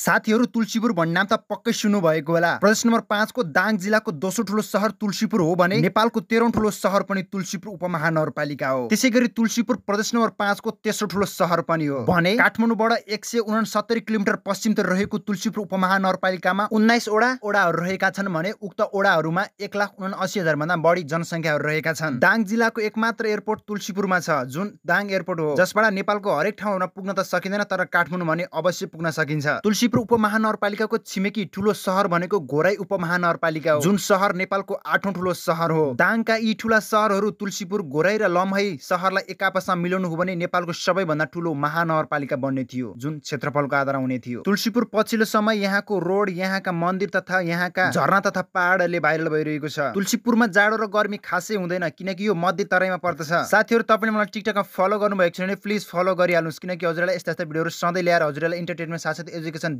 साथीहरू तुलसीपुर भन्ने नाम त पक्कै सुन्नु भएको होला प्रदेश नम्बर पाँचको दाङ जिल्लाको दोस्रो ठुलो सहर तुलसीपुर हो भने नेपालको तेह्रौँ ठुलो सहर पनि तुलसीपुर उपमहानगरपालिका हो त्यसै गरी तुलसीपुर प्रदेश नम्बर पाँचको तेस्रो ठुलो सहर पनि हो भने काठमाडौँबाट एक सय उनासत्तरी किलोमिटर पश्चिमतिर रहेको तुलसीपुर उपमहानगरपालिकामा वडा ओडाहरू रहेका छन् भने उक्त ओडाहरूमा एक लाख उनासी हजार भन्दा बढी जनसङ्ख्याहरू रहेका छन् दाङ जिल्लाको एकमात्र एयरपोर्ट तुलसीपुरमा छ जुन दाङ एयरपोर्ट हो जसबाट नेपालको हरेक ठाउँमा पुग्न त सकिँदैन तर काठमाडौँ भने अवश्य पुग्न सकिन्छ तुलसी कान्तिपुर उपमहानगरपालिकाको छिमेकी ठुलो सहर भनेको घोराई उपमहानगरपालिका हो जुन सहर नेपालको आठौँ ठुलो सहर हो दाङका यी ठुला सहरहरू तुलसीपुर घोराई र लम्हाई सहरलाई एकापसमा मिलाउनु हो भने नेपालको सबैभन्दा ठुलो महानगरपालिका बन्ने थियो जुन क्षेत्रफलको आधारमा हुने थियो तुलसीपुर पछिल्लो समय यहाँको रोड यहाँका मन्दिर तथा यहाँका झरना तथा पहाडले भाइरल भइरहेको छ तुलसीपुरमा जाडो र गर्मी खासै हुँदैन किनकि यो मध्य तराईमा पर्दछ साथीहरू तपाईँले मलाई टिकटकमा फलो गर्नुभएको छ भने प्लिज फलो गरिहाल्नुहोस् किनकि हजुरलाई यस्ता यस्ता भिडियोहरू सधैँ ल्याएर हजुरलाई इन्टरटेनमेन्ट साथसाथै एजुकेसन